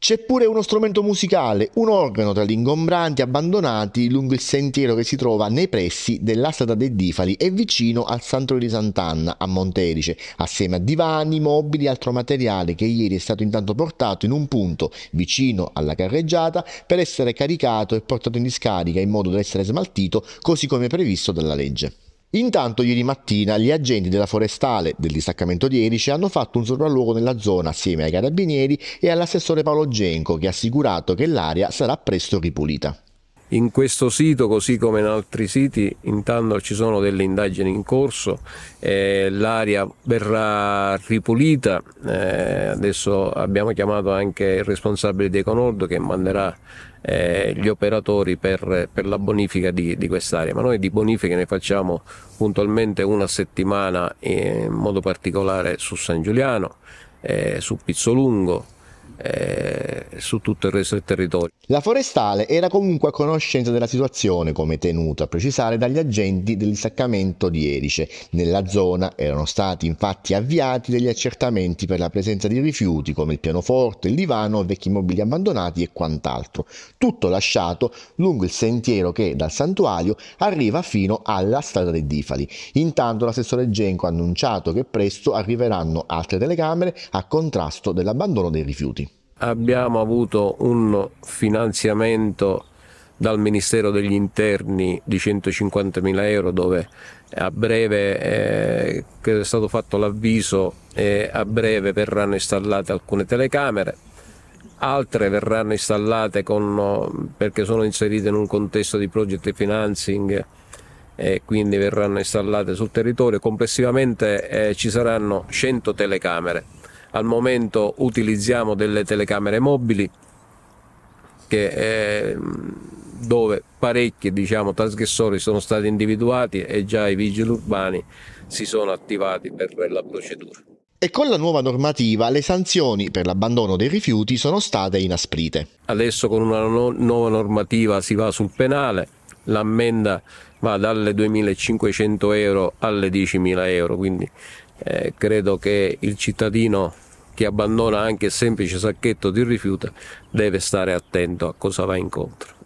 C'è pure uno strumento musicale, un organo tra gli ingombranti abbandonati lungo il sentiero che si trova nei pressi della strada dei Difali e vicino al Santuario di Sant'Anna a Monterice, assieme a divani, mobili e altro materiale che ieri è stato intanto portato in un punto vicino alla carreggiata per essere caricato e portato in discarica in modo da essere smaltito così come previsto dalla legge. Intanto ieri mattina gli agenti della forestale del distaccamento di Erice hanno fatto un sopralluogo nella zona assieme ai carabinieri e all'assessore Paolo Genco che ha assicurato che l'area sarà presto ripulita. In questo sito, così come in altri siti, intanto ci sono delle indagini in corso, eh, l'area verrà ripulita, eh, adesso abbiamo chiamato anche il responsabile di Econord che manderà eh, gli operatori per, per, la bonifica di, di quest'area, ma noi di bonifiche ne facciamo puntualmente una settimana eh, in modo particolare su San Giuliano, eh, su Pizzolungo, eh, su tutto il resto del territorio. La forestale era comunque a conoscenza della situazione, come tenuto a precisare dagli agenti del distaccamento di Erice. Nella zona erano stati infatti avviati degli accertamenti per la presenza di rifiuti come il pianoforte, il divano, vecchi mobili abbandonati e quant'altro. Tutto lasciato lungo il sentiero che dal santuario arriva fino alla strada dei Difali. Intanto l'assessore Genco ha annunciato che presto arriveranno altre telecamere a contrasto dell'abbandono dei rifiuti abbiamo avuto un finanziamento dal Ministero degli Interni di 150.000 euro dove a breve eh, è stato fatto l'avviso e a breve verranno installate alcune telecamere altre verranno installate con, perché sono inserite in un contesto di project financing e quindi verranno installate sul territorio complessivamente eh, ci saranno 100 telecamere al momento utilizziamo delle telecamere mobili che, eh, dove parecchi diciamo, trasgressori sono stati individuati e già i vigili urbani si sono attivati per la procedura. E con la nuova normativa le sanzioni per l'abbandono dei rifiuti sono state inasprite. Adesso con una no- nuova normativa si va sul penale, l'ammenda va dalle 2.500 euro alle 10.000 euro, quindi eh, credo che il cittadino che abbandona anche il semplice sacchetto di rifiuto deve stare attento a cosa va incontro.